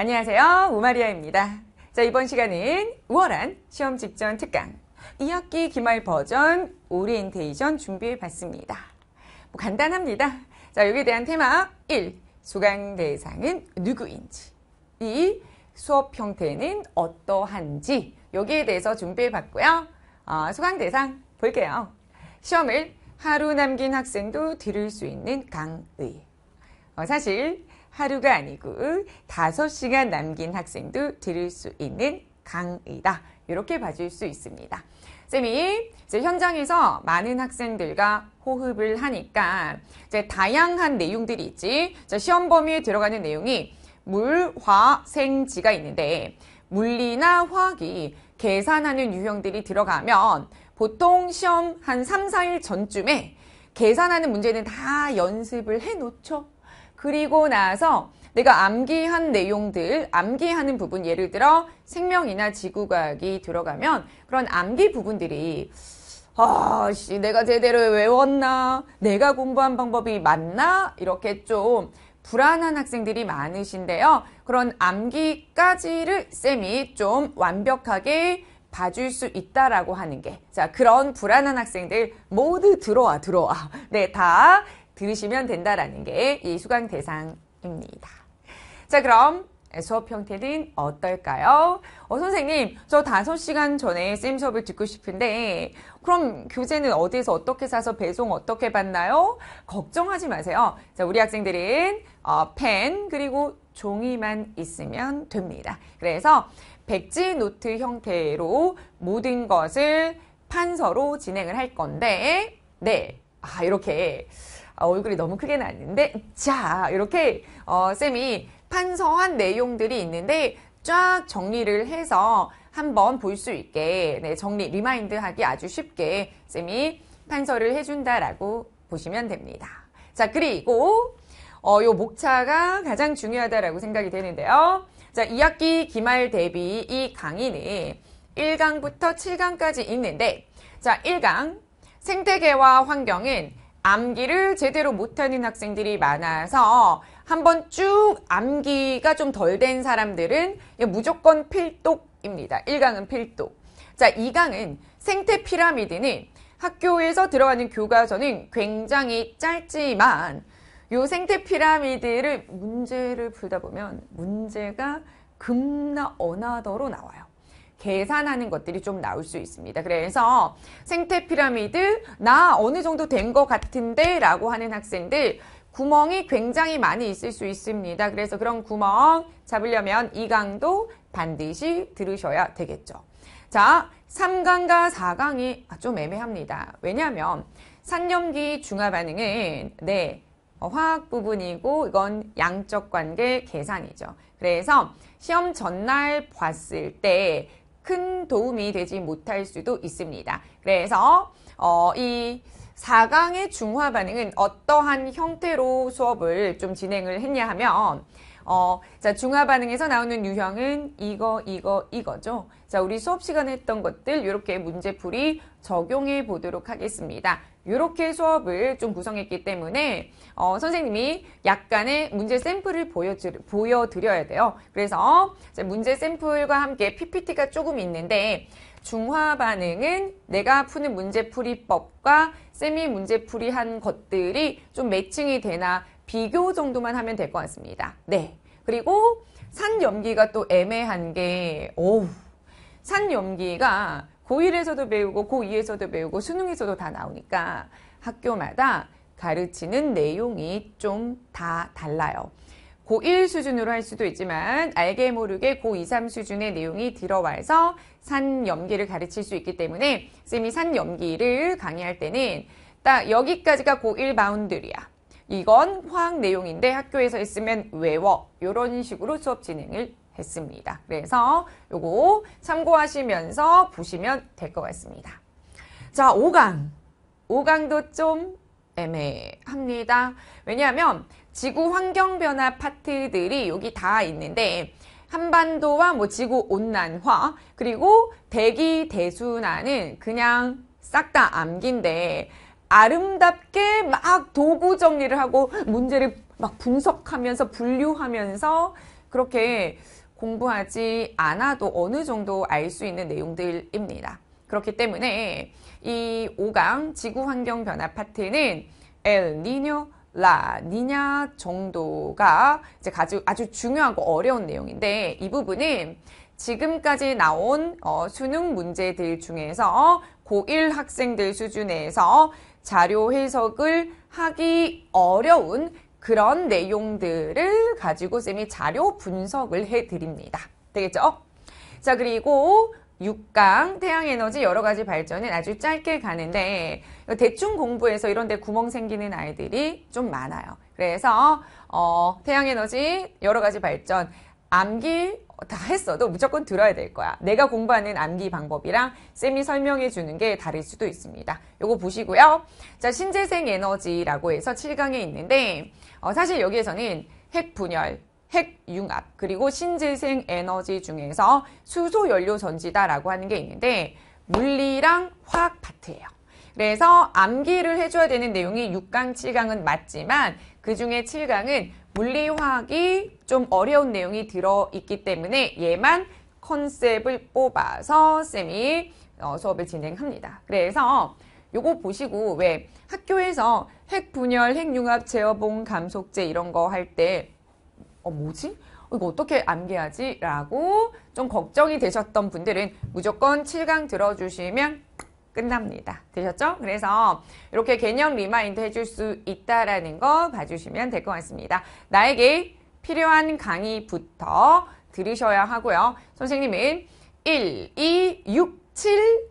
안녕하세요. 우마리아입니다. 자, 이번 시간은 우월한 시험 직전 특강 2학기 기말 버전 오리엔테이션 준비해 봤습니다. 뭐 간단합니다. 자, 여기에 대한 테마 1. 수강 대상은 누구인지 2. 수업 형태는 어떠한지 여기에 대해서 준비해 봤고요. 어, 수강 대상 볼게요. 시험을 하루 남긴 학생도 들을 수 있는 강의. 어, 사실 하루가 아니고 5시간 남긴 학생도 들을 수 있는 강의다. 이렇게 봐줄 수 있습니다. 쌤이 이제 현장에서 많은 학생들과 호흡을 하니까 이제 다양한 내용들이 있지. 시험 범위에 들어가는 내용이 물, 화, 생지가 있는데 물리나 화학이 계산하는 유형들이 들어가면 보통 시험 한 3, 4일 전쯤에 계산하는 문제는 다 연습을 해놓죠. 그리고 나서 내가 암기한 내용들, 암기하는 부분, 예를 들어 생명이나 지구과학이 들어가면 그런 암기 부분들이 아씨 내가 제대로 외웠나? 내가 공부한 방법이 맞나? 이렇게 좀 불안한 학생들이 많으신데요. 그런 암기까지를 쌤이 좀 완벽하게 봐줄 수 있다라고 하는 게. 자, 그런 불안한 학생들 모두 들어와, 들어와. 네, 다 들으시면 된다라는 게 이 수강 대상입니다. 자, 그럼 수업 형태는 어떨까요? 어, 선생님, 저 5시간 전에 쌤 수업을 듣고 싶은데, 그럼 교재는 어디에서 어떻게 사서 배송 어떻게 받나요? 걱정하지 마세요. 자, 우리 학생들은 어, 펜, 그리고 종이만 있으면 됩니다. 그래서 백지 노트 형태로 모든 것을 판서로 진행을 할 건데, 네. 아, 이렇게 아, 얼굴이 너무 크게는 났데자 이렇게 어, 쌤이 판서한 내용들이 있는데 쫙 정리를 해서 한번 볼 수 있게 네, 정리 리마인드하기 아주 쉽게 쌤이 판서를 해준다라고 보시면 됩니다. 자 그리고 어, 요 목차가 가장 중요하다라고 생각이 되는데요. 자 2학기 기말 대비 이 강의는 1강부터 7강까지 있는데 자 1강 생태계와 환경은 암기를 제대로 못하는 학생들이 많아서 한번 쭉 암기가 좀 덜 된 사람들은 무조건 필독입니다. 1강은 필독. 자, 2강은 생태 피라미드는 학교에서 들어가는 교과서는 굉장히 짧지만 이 생태 피라미드를 문제를 풀다 보면 문제가 금나 어나더로 나와요. 계산하는 것들이 좀 나올 수 있습니다. 그래서 생태 피라미드 나 어느 정도 된 것 같은데 라고 하는 학생들 구멍이 굉장히 많이 있을 수 있습니다. 그래서 그런 구멍 잡으려면 이 강도 반드시 들으셔야 되겠죠. 자, 3강과 4강이 좀 애매합니다. 왜냐하면 산염기 중화 반응은 네, 화학 부분이고 이건 양적 관계 계산이죠. 그래서 시험 전날 봤을 때큰 도움이 되지 못할 수도 있습니다. 그래서 어, 이 4강의 중화 반응은 어떠한 형태로 수업을 좀 진행을 했냐 하면 어, 자, 중화 반응에서 나오는 유형은 이거, 이거, 이거죠. 자, 우리 수업 시간에 했던 것들 이렇게 문제풀이 적용해 보도록 하겠습니다. 이렇게 수업을 좀 구성했기 때문에 어, 선생님이 약간의 문제 샘플을 보여드려, 야 돼요. 그래서 문제 샘플과 함께 PPT가 조금 있는데 중화 반응은 내가 푸는 문제풀이법과 쌤이 문제풀이한 것들이 좀 매칭이 되나 비교 정도만 하면 될 것 같습니다. 네. 그리고 산 염기가 또 애매한 게, 오우. 산 염기가 고1에서도 배우고 고2에서도 배우고 수능에서도 다 나오니까 학교마다 가르치는 내용이 좀 다 달라요. 고1 수준으로 할 수도 있지만 알게 모르게 고2, 3 수준의 내용이 들어와서 산염기를 가르칠 수 있기 때문에 쌤이 산염기를 강의할 때는 딱 여기까지가 고1 바운드리야. 이건 화학 내용인데 학교에서 있으면 외워 이런 식으로 수업 진행을 했습니다. 그래서 요거 참고하시면서 보시면 될 것 같습니다. 자, 5강. 5강도 좀 애매합니다. 왜냐하면 지구 환경 변화 파트들이 여기 다 있는데 한반도와 뭐 지구 온난화 그리고 대기 대순환은 그냥 싹 다 암기인데 아름답게 막 도구 정리를 하고 문제를 막 분석하면서 분류하면서 그렇게 공부하지 않아도 어느 정도 알 수 있는 내용들입니다. 그렇기 때문에 이 5강 지구 환경 변화 파트는 엘니뇨 라니냐 정도가 이제 아주, 아주 중요하고 어려운 내용인데 이 부분은 지금까지 나온 어, 수능 문제들 중에서 어, 고1 학생들 수준에서 자료 해석을 하기 어려운 그런 내용들을 가지고 쌤이 자료 분석을 해드립니다. 되겠죠? 자, 그리고 6강 태양에너지 여러 가지 발전은 아주 짧게 가는데 대충 공부해서 이런 데 구멍 생기는 아이들이 좀 많아요. 그래서 어, 태양에너지 여러 가지 발전 암기 다 했어도 무조건 들어야 될 거야. 내가 공부하는 암기 방법이랑 쌤이 설명해 주는 게 다를 수도 있습니다. 요거 보시고요. 자, 신재생 에너지라고 해서 7강에 있는데 어, 사실 여기에서는 핵 분열, 핵융합, 그리고 신재생 에너지 중에서 수소 연료 전지다라고 하는 게 있는데 물리랑 화학 파트예요. 그래서 암기를 해줘야 되는 내용이 6강, 7강은 맞지만 그 중에 7강은 물리화학이 좀 어려운 내용이 들어있기 때문에 얘만 컨셉을 뽑아서 쌤이 어, 수업을 진행합니다. 그래서 요거 보시고 왜 학교에서 핵분열, 핵융합, 제어봉, 감속제 이런 거 할 때 어, 뭐지? 이거 어떻게 암기하지? 라고 좀 걱정이 되셨던 분들은 무조건 7강 들어주시면 끝납니다. 되셨죠? 그래서 이렇게 개념 리마인드 해줄 수 있다라는 거 봐주시면 될 것 같습니다. 나에게 필요한 강의부터 들으셔야 하고요. 선생님은 1, 2, 6, 7,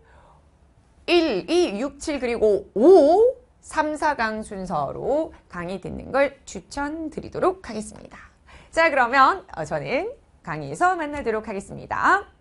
1, 2, 6, 7 그리고 5, 3, 4강 순서로 강의 듣는 걸 추천드리도록 하겠습니다. 자 그러면 어, 저는 강의에서 만나도록 하겠습니다.